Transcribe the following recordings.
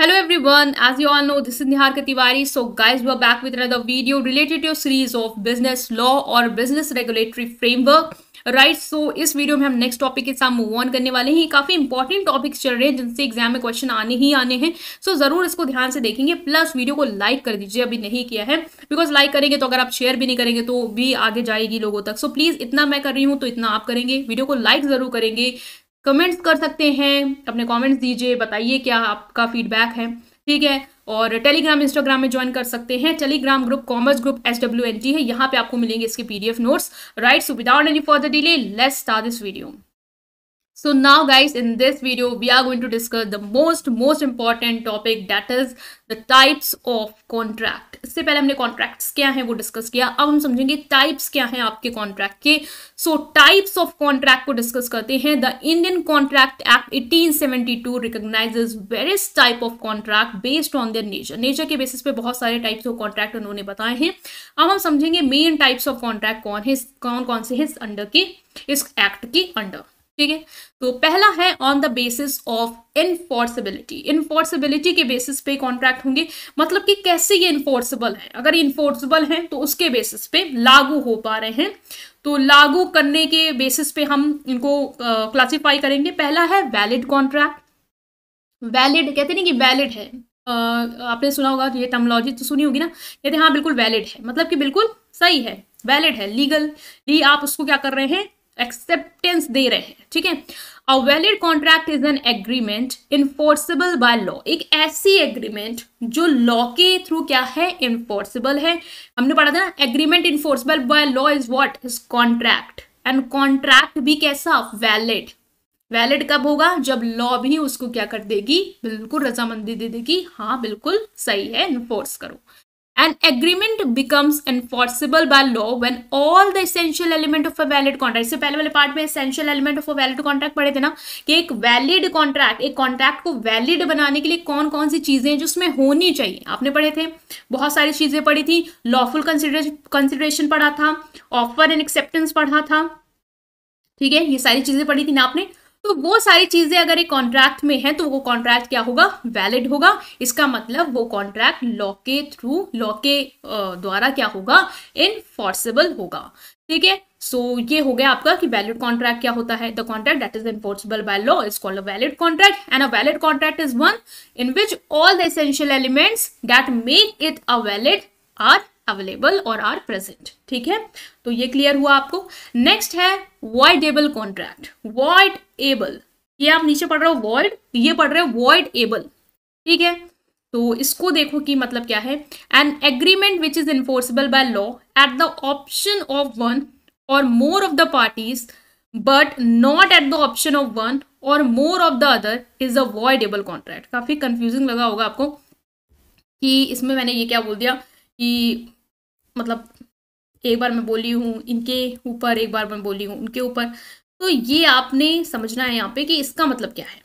Hello everyone, as you all know, this is Tiwari so guys we are back with another video related to series of business law और business regulatory framework right सो इस वीडियो में हम next topic के साथ move on करने वाले हैं काफ़ी इंपॉर्टेंट टॉपिक्स चल रहे हैं जिनसे एग्जाम में क्वेश्चन आने ही आने हैं सो so, ज़रूर इसको ध्यान से देखेंगे प्लस वीडियो को लाइक कर दीजिए अभी नहीं किया है बिकॉज लाइक करेंगे तो अगर आप शेयर भी नहीं करेंगे तो भी आगे जाएगी लोगों तक सो so, प्लीज़ इतना मैं कर रही हूँ तो इतना आप करेंगे वीडियो को लाइक ज़रूर करेंगे कमेंट्स कर सकते हैं अपने कमेंट्स दीजिए बताइए क्या आपका फीडबैक है ठीक है और टेलीग्राम इंस्टाग्राम में ज्वाइन कर सकते हैं telegram group commerce group S W N है यहाँ पे आपको मिलेंगे इसके PDF notes right so without any for the delay let's start this video so now guys in this video we are going to discuss the most most important topic that is the types of contract इससे पहले हमने contracts क्या हैं वो discuss किया अब हम समझेंगे types क्या हैं आपके contract के so types of contract को discuss करते हैं the Indian Contract Act 1872 recognizes various type of contract based on their nature nature के basis पे बहुत सारे types of contract उन्होंने बताए हैं अब हम समझेंगे main types of contract कौन है कौन कौन से हैं under अंडर के इस एक्ट के अंडर ठीक है तो पहला है on the basis of enforceability enforceability के बेसिस पे कॉन्ट्रैक्ट होंगे मतलब कि कैसे ये इन्फोर्सिबल है अगर इन्फोर्सिबल है तो उसके बेसिस पे लागू हो पा रहे हैं तो लागू करने के बेसिस पे हम इनको क्लासिफाई uh, करेंगे पहला है वैलिड कॉन्ट्रैक्ट वैलिड कहते नहीं कि वैलिड है uh, आपने सुना होगा ये टर्मोलॉजी तो सुनी होगी ना कहते हाँ बिल्कुल वैलिड है मतलब कि बिल्कुल सही है वैलिड है लीगल ली आप उसको क्या कर रहे हैं एक्सेप्टेंस दे रहे हैं ठीक है a valid contract is an agreement enforceable by law एक ऐसी एग्रीमेंट जो लॉ के थ्रू क्या है इन्फोर्सेबल है हमने पढ़ा था ना agreement enforceable by law is what is contract and contract भी कैसा वैलिड वैलिड कब होगा जब लॉ भी उसको क्या कर देगी बिल्कुल रजामंदी दे देगी हाँ बिल्कुल सही है इन्फोर्स करो An agreement becomes enforceable by law when all the essential element of a valid contract. इससे पहले वाले पार्ट में essential element of a valid contract पढ़े थे ना कि एक valid contract, एक contract को valid बनाने के लिए कौन कौन सी चीजें हैं जो उसमें होनी चाहिए आपने पढ़े थे बहुत सारी चीजें पढ़ी थी लॉफुल कंसिडरेशन पढ़ा था ऑफर एंड एक्सेप्टेंस पढ़ा था ठीक है ये सारी चीजें पढ़ी थी ना आपने तो वो सारी चीज़ें अगर एक कॉन्ट्रैक्ट में है तो वो कॉन्ट्रैक्ट क्या होगा वैलिड होगा इसका मतलब वो कॉन्ट्रैक्ट लॉ के थ्रू लॉ के द्वारा क्या होगा इनफोर्सेबल होगा ठीक है सो ये हो गया आपका कि वैलिड कॉन्ट्रैक्ट क्या होता है the contract that is enforceable by law is called a valid contract and a valid contract is one in which all the essential elements that make it a valid are available और are present ठीक है तो ये clear हुआ आपको next है voidable contract voidable ये आप नीचे पढ़ रहे हो वॉइड ये पढ़ रहे हो वॉइड एबल ठीक है तो इसको देखो कि मतलब क्या है an agreement which is enforceable by law at the option of one or more of the parties but not at the option of one or more of the other is a voidable contract काफी confusing लगा होगा आपको कि इसमें मैंने ये क्या बोल दिया कि मतलब एक बार मैं बोली हूँ इनके ऊपर एक बार मैं बोली हूँ उनके ऊपर तो ये आपने समझना है यहाँ पे कि इसका मतलब क्या है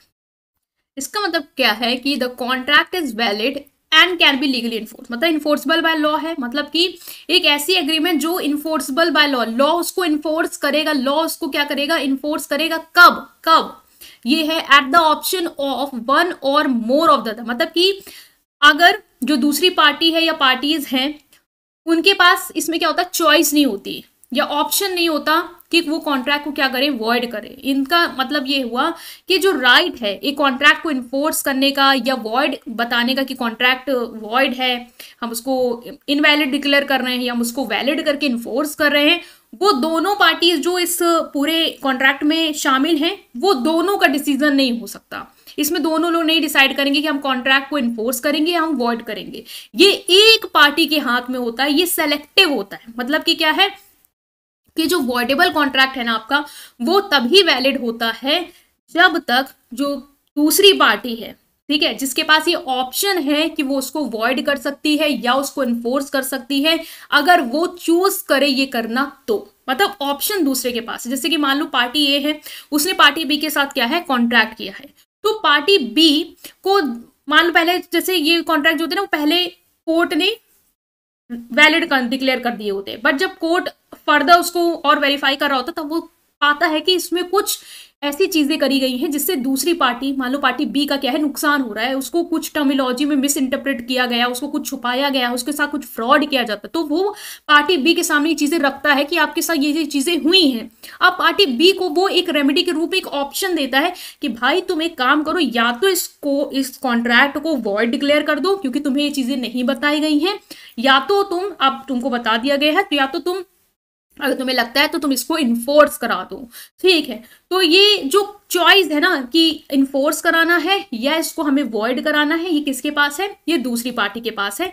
इसका मतलब क्या है कि the contract is valid and can be legally enforce मतलब इन्फोर्सबल बाय लॉ है मतलब कि एक ऐसी एग्रीमेंट जो इन्फोर्सबल बाय लॉ लॉ उसको इन्फोर्स करेगा लॉ उसको क्या करेगा इन्फोर्स करेगा कब कब ये है at the option of one or more of the मतलब कि अगर जो दूसरी पार्टी है या पार्टीज हैं उनके पास इसमें क्या होता है चॉइस नहीं होती या ऑप्शन नहीं होता कि वो कॉन्ट्रैक्ट को क्या करें वॉइड करें इनका मतलब ये हुआ कि जो राइट है एक कॉन्ट्रैक्ट को इन्फोर्स करने का या वॉइड बताने का कि कॉन्ट्रैक्ट वॉइड है हम उसको इनवैलिड डिक्लेयर कर रहे हैं या हम उसको वैलिड करके इन्फोर्स कर रहे हैं वो दोनों पार्टीज जो इस पूरे कॉन्ट्रैक्ट में शामिल हैं वो दोनों का डिसीजन नहीं हो सकता इसमें दोनों लोग नहीं डिसाइड करेंगे कि हम कॉन्ट्रैक्ट को इन्फोर्स करेंगे या हम वॉइड करेंगे ये एक पार्टी के हाथ में होता है ये सेलेक्टिव होता है मतलब कि क्या है कि जो वॉइडेबल कॉन्ट्रैक्ट है ना आपका वो तभी वैलिड होता है जब तक जो दूसरी पार्टी है ठीक है जिसके पास ये ऑप्शन है कि वो उसको वॉइड कर सकती है या उसको इन्फोर्स कर सकती है अगर वो चूज करे ये करना तो मतलब ऑप्शन दूसरे के पास जैसे कि मान लो पार्टी ए है उसने पार्टी बी के साथ क्या है कॉन्ट्रैक्ट किया है तो पार्टी बी को मान लो पहले जैसे ये कॉन्ट्रैक्ट जो होते ना वो पहले कोर्ट ने वैलिड डिक्लेयर कर दिए होते बट जब कोर्ट फर्दर उसको और वेरीफाई कर रहा होता तब वो पाता है कि इसमें कुछ ऐसी चीजें करी गई हैं जिससे दूसरी पार्टी मान लो पार्टी बी का क्या है नुकसान हो रहा है उसको कुछ टर्मिनोलॉजी में मिस इंटरप्रेट किया गया उसको कुछ छुपाया गया उसके साथ कुछ फ्रॉड किया जाता है तो वो पार्टी बी के सामने चीजें रखता है कि आपके साथ ये ये चीजें हुई हैं अब पार्टी बी को वो एक रेमेडी के रूप में एक ऑप्शन देता है कि भाई तुम एक काम करो या तो इसको इस कॉन्ट्रैक्ट को वॉइड डिक्लेयर कर दो क्योंकि तुम्हें ये चीजें नहीं बताई गई हैं या तो तुम अब तुमको बता दिया गया है तो या तो तुम अगर तुम्हें लगता है तो तुम इसको इन्फोर्स करा दो ठीक है तो ये जो चॉइस है ना कि इन्फोर्स कराना है या इसको हमें वॉइड कराना है ये किसके पास है ये दूसरी पार्टी के पास है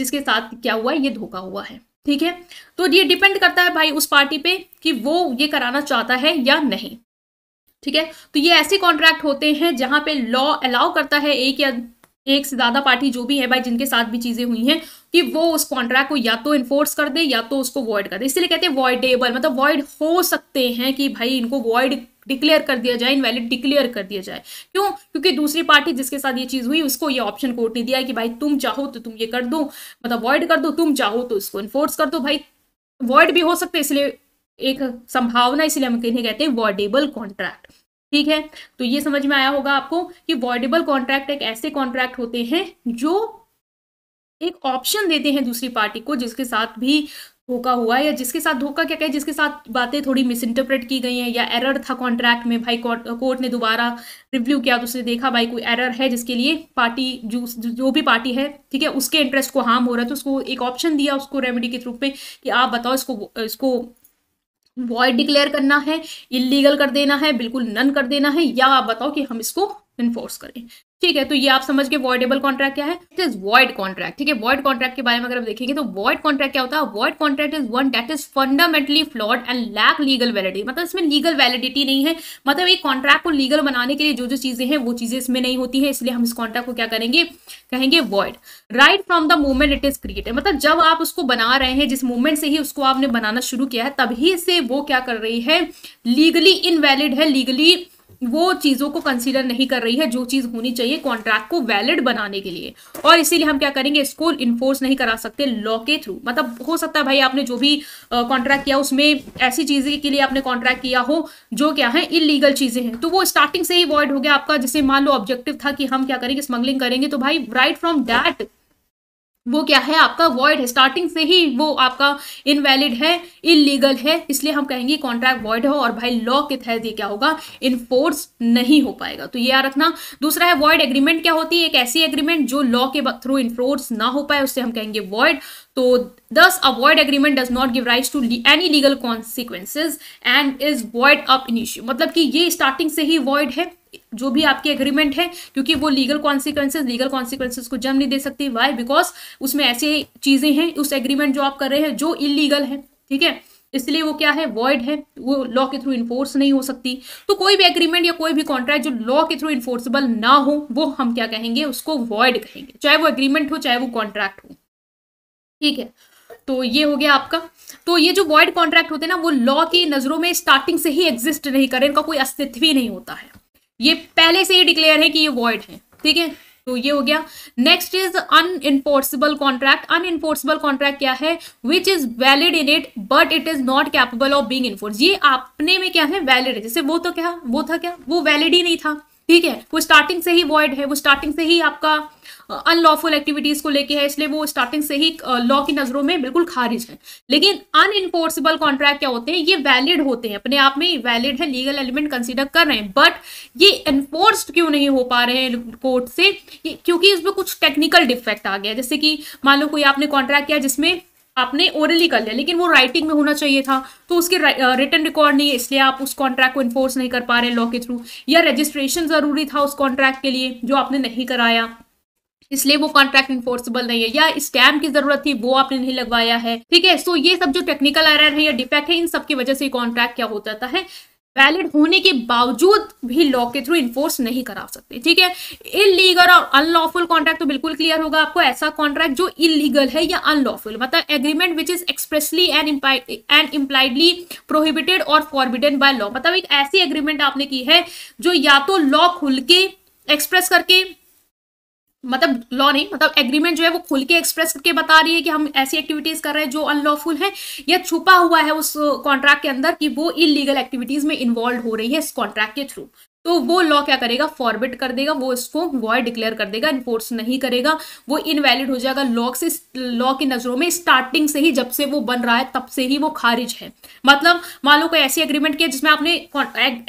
जिसके साथ क्या हुआ है ये धोखा हुआ है ठीक है तो ये डिपेंड करता है भाई उस पार्टी पे कि वो ये कराना चाहता है या नहीं ठीक है तो ये ऐसे कॉन्ट्रैक्ट होते हैं जहां पे लॉ अलाउ करता है एक या एक से ज़्यादा पार्टी जो भी है भाई जिनके साथ भी चीज़ें हुई हैं कि वो उस कॉन्ट्रैक्ट को या तो इन्फोर्स कर दे या तो उसको वॉइड कर दे इसलिए कहते हैं वॉइडेबल मतलब वॉइड हो सकते हैं कि भाई इनको वॉइड डिक्लेयर कर दिया जाए इनवैलिड डिक्लेयर कर दिया जाए क्यों क्योंकि दूसरी पार्टी जिसके साथ ये चीज़ हुई उसको ये ऑप्शन कोर्ट ने दिया कि भाई तुम चाहो तो तुम ये कर दो मतलब वॉइड कर दो तुम चाहो तो इसको इन्फोर्स कर दो भाई वॉइड भी हो सकते इसलिए एक संभावना इसलिए हम कहते हैं वॉइडेबल कॉन्ट्रैक्ट ठीक है तो ये समझ में आया होगा आपको कि वॉइडेबल कॉन्ट्रैक्ट एक ऐसे कॉन्ट्रैक्ट होते हैं जो एक ऑप्शन देते हैं दूसरी पार्टी को जिसके साथ भी धोखा हुआ है या जिसके साथ धोखा क्या कहे जिसके साथ बातें थोड़ी मिसइंटरप्रेट की गई हैं या एरर था कॉन्ट्रैक्ट में भाई कोर्ट कोर्ट ने दोबारा रिव्यू किया तो उसने देखा भाई कोई एरर है जिसके लिए पार्टी जो जो भी पार्टी है ठीक है उसके इंटरेस्ट को हार्म हो रहा है तो उसको एक ऑप्शन दिया उसको रेमेडी के थ्रू पे कि आप बताओ इसको इसको वॉइड डिक्लेयर करना है इलीगल कर देना है बिल्कुल नन कर देना है या आप बताओ कि हम इसको इन्फोर्स करें ठीक है तो ये आप समझ के वॉइडेबल कॉन्ट्रैक्ट क्या है इट इज वॉइड कॉन्ट्रैक्ट ठीक है वॉइड कॉन्ट्रैक्ट के बारे में अगर आप देखेंगे तो वॉइड कॉन्ट्रैक्ट क्या होता है void contract is one that is fundamentally flawed and lack legal validity मतलब इसमें लीगल वैलिडिटी नहीं है मतलब एक कॉन्ट्रैक्ट को लीगल बनाने के लिए जो जो चीजें हैं वो चीजें इसमें नहीं होती है इसलिए हम इस कॉन्ट्रैक्ट को क्या करेंगे कहेंगे void right from the moment it is created मतलब जब आप उसको बना रहे हैं जिस मोमेंट से ही उसको आपने बनाना शुरू किया है तभी से वो क्या कर रही है लीगली इनवैलिड है लीगली वो चीज़ों को कंसिडर नहीं कर रही है जो चीज़ होनी चाहिए कॉन्ट्रैक्ट को वैलिड बनाने के लिए और इसीलिए हम क्या करेंगे इसको इन्फोर्स नहीं करा सकते लॉ के थ्रू मतलब हो सकता है भाई आपने जो भी कॉन्ट्रैक्ट किया उसमें ऐसी चीज़ें के लिए आपने कॉन्ट्रैक्ट किया हो जो क्या है इलीगल चीज़ें हैं तो वो स्टार्टिंग से ही अवॉइड हो गया आपका जैसे मान लो ऑब्जेक्टिव था कि हम क्या करेंगे स्मगलिंग करेंगे तो भाई राइट फ्रॉम डैट वो क्या है आपका वॉइड है स्टार्टिंग से ही वो आपका इनवैलिड है इलीगल है इसलिए हम कहेंगे कॉन्ट्रैक्ट वॉइड है और भाई लॉ के तहत ये क्या होगा इन्फोर्स नहीं हो पाएगा तो ये याद रखना दूसरा है वॉइड एग्रीमेंट क्या होती है एक ऐसी एग्रीमेंट जो लॉ के थ्रू इन्फोर्स ना हो पाए उससे हम कहेंगे वॉइड तो thus a void agreement does not give right to any legal consequences and is void ab void मतलब कि ये स्टार्टिंग से ही वॉइड है जो भी आपके एग्रीमेंट है क्योंकि वो लीगल कॉन्सिक्वेंसेज लीगल कॉन्सिक्वेंसेज को जन्म नहीं दे सकती वाई बिकॉज उसमें ऐसी चीजें हैं उस एग्रीमेंट जो आप कर रहे हैं जो इलीगल है ठीक है इसलिए वो क्या है वॉइड है वो लॉ के थ्रू इन्फोर्स नहीं हो सकती तो कोई भी एग्रीमेंट या कोई भी कॉन्ट्रैक्ट जो लॉ के थ्रू इन्फोर्सेबल ना हो वो हम क्या कहेंगे उसको वॉइड कहेंगे चाहे वो एग्रीमेंट हो चाहे वो कॉन्ट्रैक्ट हो ठीक है तो ये हो गया आपका तो ये जो वॉइड कॉन्ट्रैक्ट होते हैं ना वो लॉ की नज़रों में स्टार्टिंग से ही एग्जिस्ट नहीं करें इनका कोई अस्तित्व ही नहीं होता है ये पहले से ही डिक्लेयर है कि ये वॉइड है ठीक है तो ये हो गया next is unenforceable contract unenforceable contract क्या है which is valid in it but it is not capable of being enforce ये आपने में क्या है वैलिड है जैसे वो तो क्या वो था क्या वो वैलिड ही नहीं था ठीक है वो स्टार्टिंग से ही वॉइड है वो स्टार्टिंग से ही आपका अनलॉफुल uh, एक्टिविटीज को लेके है इसलिए वो स्टार्टिंग से ही लॉ uh, की नजरों में बिल्कुल खारिज है लेकिन अनइनफोर्सिबल कॉन्ट्रैक्ट क्या होते हैं ये वैलिड होते हैं अपने आप में वैलिड है लीगल एलिमेंट कंसिडर कर रहे हैं बट ये इन्फोर्स क्यों नहीं हो पा रहे हैं कोर्ट से क्योंकि इसमें कुछ टेक्निकल डिफेक्ट आ गया जैसे कि मान लो कोई आपने कॉन्ट्रैक्ट किया जिसमें आपने ओरली कर लिया लेकिन वो राइटिंग में होना चाहिए था तो उसके रिटर्न रिकॉर्ड नहीं है इसलिए आप उस कॉन्ट्रैक्ट को इन्फोर्स नहीं कर पा रहे लॉ के थ्रू या रजिस्ट्रेशन ज़रूरी था उस कॉन्ट्रैक्ट के लिए जो आपने नहीं कराया इसलिए वो कॉन्ट्रैक्ट इन्फोर्सेबल नहीं है या स्टैम्प की जरूरत थी वो आपने नहीं लगवाया है ठीक है सो ये सब जो टेक्निकल एरर है या डिफेक्ट है इन सब की वजह से कॉन्ट्रैक्ट क्या हो जाता है वैलिड होने के बावजूद भी लॉ के थ्रू इन्फोर्स नहीं करा सकते ठीक है इलीगल और अनलॉफुल कॉन्ट्रैक्ट तो बिल्कुल क्लियर होगा आपको ऐसा कॉन्ट्रैक्ट जो इलीगल है या अनलॉफुल मतलब agreement which is expressly and and impliedly prohibited or forbidden by law मतलब एक ऐसी एग्रीमेंट आपने की है जो या तो लॉ खुल के एक्सप्रेस करके मतलब लॉ नहीं मतलब एग्रीमेंट जो है वो खुल के एक्सप्रेस करके बता रही है कि हम ऐसी एक्टिविटीज कर रहे हैं जो अनलॉफुल है या छुपा हुआ है उस कॉन्ट्रैक्ट के अंदर कि वो इलीगल एक्टिविटीज में इन्वॉल्व हो रही है इस कॉन्ट्रैक्ट के थ्रू तो वो लॉ क्या करेगा फॉरबिट कर देगा वो इसको वॉय डिक्लेयर कर देगा इन्फोर्स नहीं करेगा वो इनवैलिड हो जाएगा लॉ से लॉ की नज़रों में स्टार्टिंग से ही जब से वो बन रहा है तब से ही वो खारिज है मतलब मान लो कोई ऐसी एग्रीमेंट किया जिसमें आपने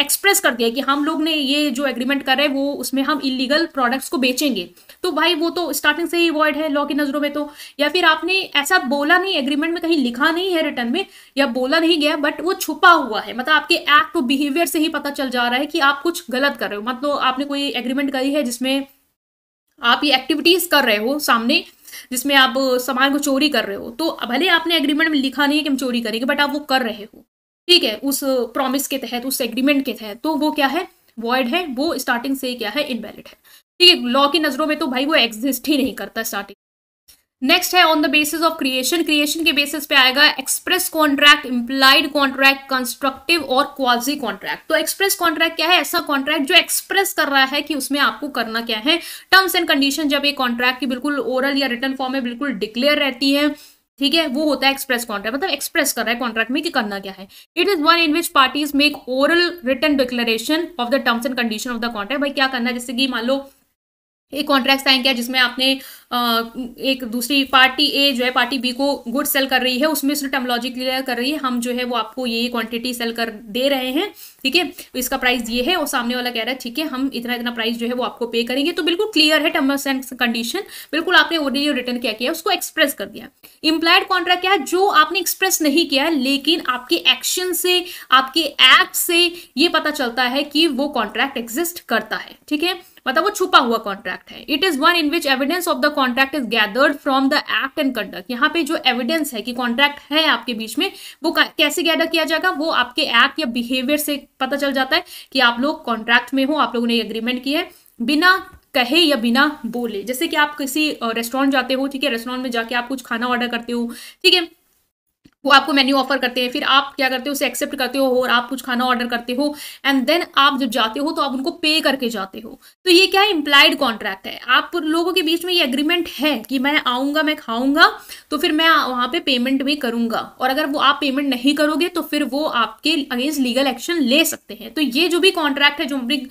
एक्सप्रेस कर दिया कि हम लोग ने ये जो एग्रीमेंट कर रहे हैं वो उसमें हम इलीगल प्रोडक्ट्स को बेचेंगे तो भाई वो तो स्टार्टिंग से ही वॉइड है लॉ की नज़रों में तो या फिर आपने ऐसा बोला नहीं एग्रीमेंट में कहीं लिखा नहीं है रिटर्न में या बोला नहीं गया बट वो छुपा हुआ है मतलब आपके एक्ट और बिहेवियर से ही पता चल जा रहा है कि आप कुछ कुछ गलत कर रहे हो मतलब आपने कोई एग्रीमेंट करी है जिसमें आप ये एक्टिविटीज कर रहे हो सामने जिसमें आप सामान को चोरी कर रहे हो तो भले आपने एग्रीमेंट में लिखा नहीं है कि हम चोरी करेंगे बट आप वो कर रहे हो ठीक है उस प्रॉमिस के तहत उस एग्रीमेंट के तहत तो वो क्या है वॉइड है वो स्टार्टिंग से क्या है इनवैलिड है ठीक है लॉ की नज़रों में तो भाई वो एग्जिस्ट ही नहीं करता स्टार्टिंग नेक्स्ट है on the basis of creation creation के बेसिस पे आएगा express contract implied contract constructive or quasi contract तो एक्सप्रेस कॉन्ट्रैक्ट क्या है ऐसा कॉन्ट्रैक्ट जो एक्सप्रेस कर रहा है कि उसमें आपको करना क्या है टर्म्स एंड कंडीशन जब एक कॉन्ट्रैक्ट की बिल्कुल ओरल या रिटर्न फॉर्म में बिल्कुल डिक्लेयर रहती है ठीक है वो होता है एक्सप्रेस कॉन्ट्रैक्ट मतलब एक्सप्रेस कर रहा है कॉन्ट्रैक्ट में कि करना क्या है it is one in which parties make oral written declaration of the terms and condition of the contract भाई क्या करना है जैसे कि मान लो एक कॉन्ट्रैक्ट साइन किया जिसमें आपने एक दूसरी पार्टी ए जो है पार्टी बी को गुड सेल कर रही है उसमें उसने टर्मोलॉजी क्लियर कर रही है हम जो है वो आपको ये क्वांटिटी सेल कर दे रहे हैं ठीक है तो इसका प्राइस ये है और सामने वाला कह रहा है ठीक है हम इतना इतना प्राइस जो है वो आपको पे करेंगे तो बिल्कुल क्लियर है टर्म्स एंड कंडीशन बिल्कुल आपने वो जो रिटर्न क्या किया उसको एक्सप्रेस कर दिया इम्प्लाइड कॉन्ट्रैक्ट क्या है जो आपने एक्सप्रेस नहीं किया लेकिन आपके एक्शन से आपके एक्ट से ये पता चलता है कि वो कॉन्ट्रैक्ट एग्जिस्ट करता है ठीक है मतलब वो छुपा हुआ कॉन्ट्रैक्ट है it is one in which evidence of the contract is gathered from the act and conduct यहाँ पे जो एविडेंस है कि कॉन्ट्रैक्ट है आपके बीच में वो कैसे गैदर किया जाएगा वो आपके एक्ट या बिहेवियर से पता चल जाता है कि आप लोग कॉन्ट्रैक्ट में हो आप लोगों ने एग्रीमेंट किया है बिना कहे या बिना बोले जैसे कि आप किसी रेस्टोरेंट जाते हो ठीक है रेस्टोरेंट में जाके आप कुछ खाना ऑर्डर करते हो ठीक है वो आपको मेन्यू ऑफर करते हैं फिर आप क्या करते हो उसे एक्सेप्ट करते हो और आप कुछ खाना ऑर्डर करते हो एंड देन आप जब जाते हो तो आप उनको पे करके जाते हो तो ये क्या है इम्प्लाइड कॉन्ट्रैक्ट है आप लोगों के बीच में ये एग्रीमेंट है कि मैं आऊँगा मैं खाऊंगा तो फिर मैं वहाँ पे पेमेंट भी करूँगा और अगर वो आप पेमेंट नहीं करोगे तो फिर वो आपके अगेंस्ट लीगल एक्शन ले सकते हैं तो ये जो भी कॉन्ट्रैक्ट है जो अपनी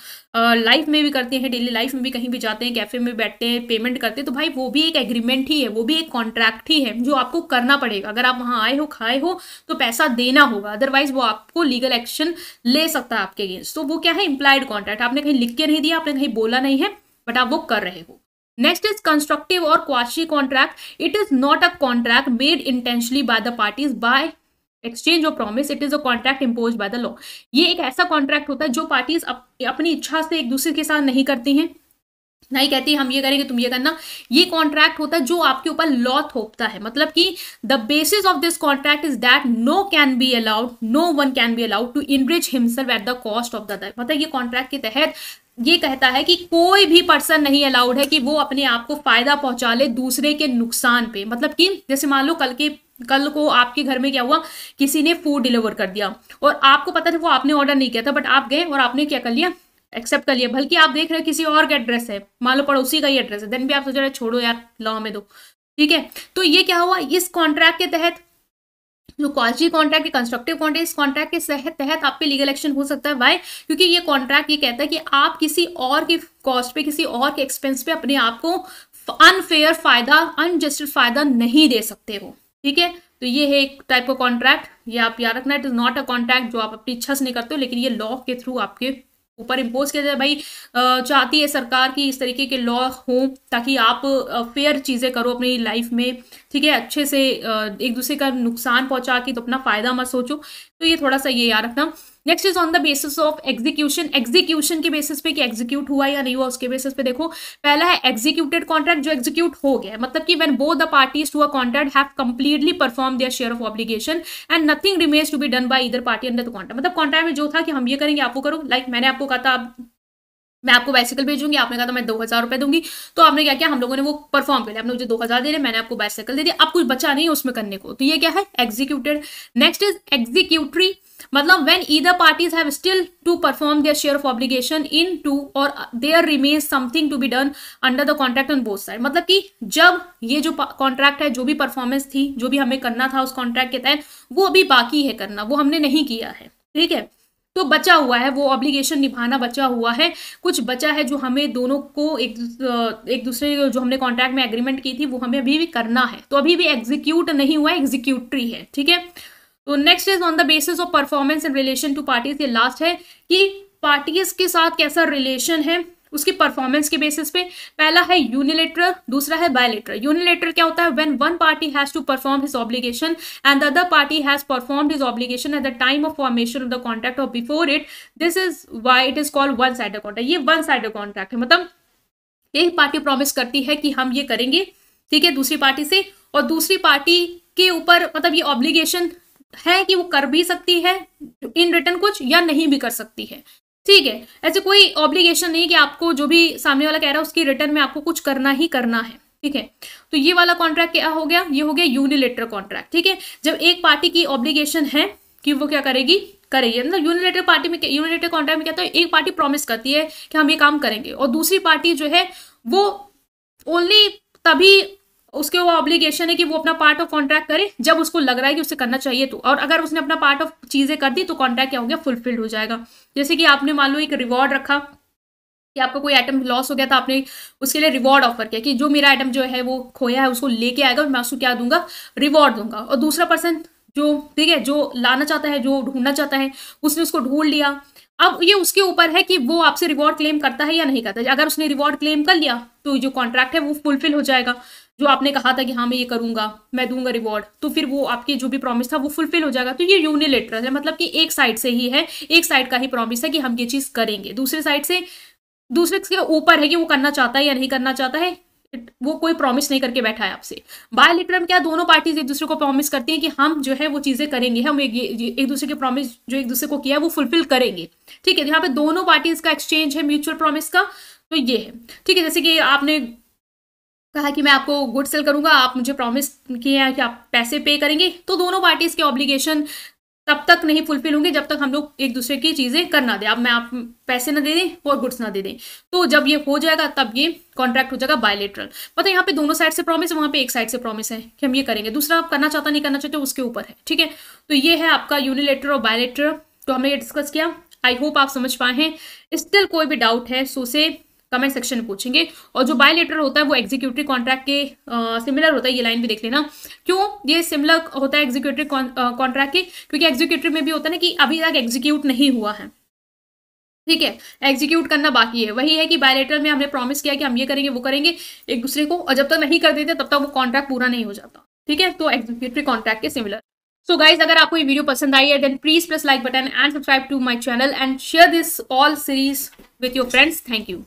लाइफ में भी करते हैं डेली लाइफ में भी कहीं भी जाते हैं कैफे में बैठते हैं पेमेंट करते हैं तो भाई वो भी एक एग्रीमेंट ही है वो भी एक कॉन्ट्रैक्ट ही है जो आपको करना पड़ेगा अगर आप वहाँ आए हो खाए हो तो पैसा देना होगा अदरवाइज वो आपको लीगल एक्शन ले सकता है आपके अगेंस्ट तो वो क्या है इंप्लाइड कॉन्ट्रैक्ट आपने कहीं लिख के नहीं दिया आपने कहीं बोला नहीं है बट आप वो कर रहे हो next is constructive or quasi contract it is not a contract made intentionally by the parties by exchange of promise it is a contract impose by the law ये एक ऐसा कॉन्ट्रैक्ट होता है जो पार्टीज अप, अपनी इच्छा से एक दूसरे के साथ नहीं करती हैं नहीं कहती हम ये करेंगे तुम ये करना ये कॉन्ट्रैक्ट होता है जो आपके ऊपर लॉ थोपता है मतलब कि the basis of this contract is that no can be allowed no one can be allowed to enrich himself at the cost of the other मतलब ये कॉन्ट्रैक्ट के तहत ये कहता है कि कोई भी पर्सन नहीं अलाउड है कि वो अपने आप को फायदा पहुंचा ले दूसरे के नुकसान पे मतलब कि जैसे मान लो कल के कल को आपके घर में क्या हुआ किसी ने फूड डिलीवर कर दिया और आपको पता था वो आपने ऑर्डर नहीं किया था बट आप गए और आपने क्या कर लिया एक्सेप्ट कर लिया बल्कि आप देख रहे हो किसी और का एड्रेस है मान लो पड़ोसी का ही एड्रेस है देन भी आप सोच रहे छोड़ो यार लॉ में दो ठीक है तो ये क्या हुआ इस कॉन्ट्रैक्ट के तहत जो क्वालिटी कॉन्ट्रैक्ट के कंस्ट्रक्टिव कॉन्ट्रैक्ट इस कॉन्ट्रैक्ट के तहत तहत लीगल एक्शन हो सकता है वाई क्योंकि ये कॉन्ट्रैक्ट ये कहता है कि आप किसी और के कॉस्ट पे किसी और के एक्सपेंस पे अपने आप को अनफेयर फायदा अनजस्टिस फायदा नहीं दे सकते हो ठीक है तो ये है एक टाइप का कॉन्ट्रैक्ट ये आप याद रखना it is not a contract जो आप अपनी इच्छा से नहीं करते हो लेकिन ये लॉ के थ्रू आपके ऊपर इम्पोज किया जाए भाई चाहती है सरकार की इस तरीके के लॉ हो ताकि आप फेयर चीज़ें करो अपनी लाइफ में ठीक है अच्छे से एक दूसरे का नुकसान पहुंचा के तो अपना फ़ायदा मत सोचो तो ये थोड़ा सा ये याद रखना next is on the basis of execution execution के बेसिस पे कि एग्जीक्यूट हुआ या नहीं हुआ उसके बेसिस पे देखो पहला है एग्जीक्यूटेड कॉन्ट्रैक्ट जो एग्जीक्यूट हो गया मतलब कि when both the parties to a contract have completely perform their share of obligation and nothing remains to be done by either party under the contract मतलब कॉन्ट्रैक्ट में जो था कि हम ये करेंगे आपको करो लाइक like मैंने आपको कहा था आप मैं आपको बाइसिकल भेजूंगी आपने कहा था मैं दो हज़ार रुपये दूंगी तो आपने क्या किया हम लोगों ने वो परफॉर्म कर लिया आपने मुझे दो हज़ार दे रहे मैंने आपको बाइसिकल दे दी आप कुछ बचा नहीं है उसमें करने को तो ये क्या है एग्जीक्यूटेड नेक्स्ट इज एग्जीक्यूटरी मतलब when either parties have still to perform their share of obligation in to और there remains something to be done under the contract on both side मतलब कि जब ये जो कॉन्ट्रैक्ट है जो भी परफॉर्मेंस थी जो भी हमें करना था उस कॉन्ट्रैक्ट के तहत वो अभी बाकी है करना वो हमने नहीं किया है ठीक है तो बचा हुआ है वो ऑब्लिगेशन निभाना बचा हुआ है कुछ बचा है जो हमें दोनों को एक एक दूसरे जो हमने कॉन्ट्रैक्ट में एग्रीमेंट की थी वो हमें अभी भी करना है तो अभी भी एग्जीक्यूट नहीं हुआ एग्जीक्यूटरी है ठीक है तो next is on the basis of performance in relation to parties ये लास्ट है कि पार्टीज के साथ कैसा रिलेशन है उसकी परफॉर्मेंस के बेसिस पे पहला है यूनिलेटरल दूसरा है बायोलेटरल यूनिलेटर क्या होता है when one party has to perform his obligation and the other party has perform his obligation at the time of formation of the contract और before it this is why it is called one side contract ये one side contract है मतलब एक party promise करती है कि हम ये करेंगे ठीक है दूसरी पार्टी से और दूसरी पार्टी के ऊपर मतलब ये ऑब्लिगेशन है कि वो कर भी सकती है इन रिटर्न कुछ या नहीं भी कर सकती है ठीक है ऐसे कोई ऑब्लिगेशन नहीं कि आपको जो भी सामने वाला कह रहा है उसकी रिटर्न में आपको कुछ करना ही करना है ठीक है तो ये वाला कॉन्ट्रैक्ट क्या हो गया ये हो गया यूनिलेटर कॉन्ट्रैक्ट ठीक है जब एक पार्टी की ऑब्लिगेशन है कि वो क्या करेगी करेगी मतलब यूनिलेटर पार्टी में यूनिलेटर कॉन्ट्रैक्ट में क्या होता है एक पार्टी प्रॉमिस करती है कि हम ये काम करेंगे और दूसरी पार्टी जो है वो ओनली तभी उसके वो ऑब्लिगेशन है कि वो अपना पार्ट ऑफ कॉन्ट्रैक्ट करे जब उसको लग रहा है कि उसे करना चाहिए तो और अगर उसने अपना पार्ट ऑफ चीज़ें कर दी तो कॉन्ट्रैक्ट क्या हो गया फुलफिल्ड हो जाएगा जैसे कि आपने मान लो एक रिवॉर्ड रखा कि आपका कोई आइटम लॉस हो गया था तो आपने उसके लिए रिवॉर्ड ऑफर किया कि जो मेरा आइटम जो है वो खोया है उसको लेके आएगा मैं उसको क्या दूंगा रिवॉर्ड दूंगा और दूसरा पर्सन जो ठीक है जो लाना चाहता है जो ढूंढना चाहता है उसने उसको ढूंढ लिया अब ये उसके ऊपर है कि वो आपसे रिवॉर्ड क्लेम करता है या नहीं करता अगर उसने रिवॉर्ड क्लेम कर लिया तो जो कॉन्ट्रैक्ट है वो फुलफिल हो जाएगा जो आपने कहा था कि हाँ मैं ये करूंगा मैं दूंगा रिवॉर्ड तो फिर वो आपके जो भी प्रॉमिस था वो फुलफिल हो जाएगा तो ये यूनिलेटरल है मतलब कि एक साइड से ही है एक साइड का ही प्रॉमिस है कि हम ये चीज करेंगे दूसरे साइड से दूसरे के ऊपर है कि वो करना चाहता है या नहीं करना चाहता है वो कोई प्रॉमिस नहीं करके बैठा है आपसे बायोलिटर में क्या दोनों पार्टीज एक दूसरे को प्रॉमिस करती हैं कि हम जो है वो चीज़ें करेंगे हम एक, एक दूसरे के प्रॉमिस जो एक दूसरे को किया है वो फुलफिल करेंगे ठीक है तो यहाँ पे दोनों पार्टीज का एक्सचेंज है म्यूचुअल प्रॉमिस का तो ये है ठीक है जैसे कि आपने कहा कि मैं आपको गुड सेल करूंगा आप मुझे प्रॉमिस किए हैं कि आप पैसे पे करेंगे तो दोनों पार्टीज के ऑब्लिगेशन तब तक नहीं फुलफिल होंगे जब तक हम लोग एक दूसरे की चीज़ें कर ना दें अब मैं आप पैसे ना दे दें और गुड्स ना दे दें तो जब ये हो जाएगा तब ये कॉन्ट्रैक्ट हो जाएगा बायोलेटरल पता है यहाँ पे दोनों साइड से प्रॉमिस है वहाँ पे एक साइड से प्रॉमिस है कि हम ये करेंगे दूसरा आप करना चाहता नहीं करना चाहते उसके ऊपर है ठीक है तो ये है आपका यूनिलेटर और बायोलेटर तो हमने ये डिस्कस किया आई होप आप समझ पाए हैं स्टिल कोई भी डाउट है सो से कमेंट सेक्शन में पूछेंगे और जो बायोलेटर होता है वो एग्जीक्यूटिव कॉन्ट्रैक्ट के सिमिलर होता है ये लाइन भी देख लेना क्यों ये सिमिलर होता है एग्जीक्यूटिव कॉन्ट्रैक्ट के क्योंकि एग्जीक्यूटिव में भी होता है ना कि अभी तक एग्जीक्यूट नहीं हुआ है ठीक है एग्जीक्यूट करना बाकी है वही है कि बायोलेटर में हमने प्रॉमिस किया कि हम ये करेंगे वो करेंगे एक दूसरे को और जब तक नहीं कर देते तब तक वो कॉन्ट्रैक्ट पूरा नहीं हो जाता ठीक है तो एग्जीक्यूटिव कॉन्ट्रैक्ट के सिमिलर सो so गाइज अगर आपको ये वीडियो पसंद आई है then please press like button and subscribe to my channel and share this all series with your friends thank you